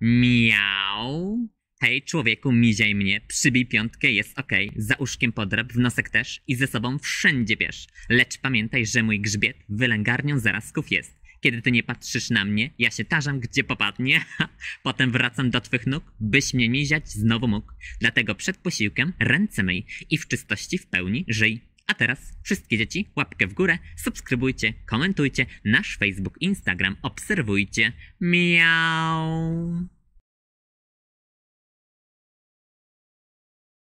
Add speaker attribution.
Speaker 1: Miau. Hej, człowieku, miziaj mnie, przybij piątkę, jest okej, okay. za uszkiem podrab, w nosek też i ze sobą wszędzie bierz. Lecz pamiętaj, że mój grzbiet wylęgarnią zarazków jest. Kiedy ty nie patrzysz na mnie, ja się tarzam, gdzie popadnie. Potem wracam do twych nóg, byś mnie miziać znowu mógł. Dlatego przed posiłkiem ręce myj i w czystości w pełni żyj. A teraz wszystkie dzieci łapkę w górę, subskrybujcie,
Speaker 2: komentujcie, nasz Facebook, Instagram obserwujcie.
Speaker 3: Miau!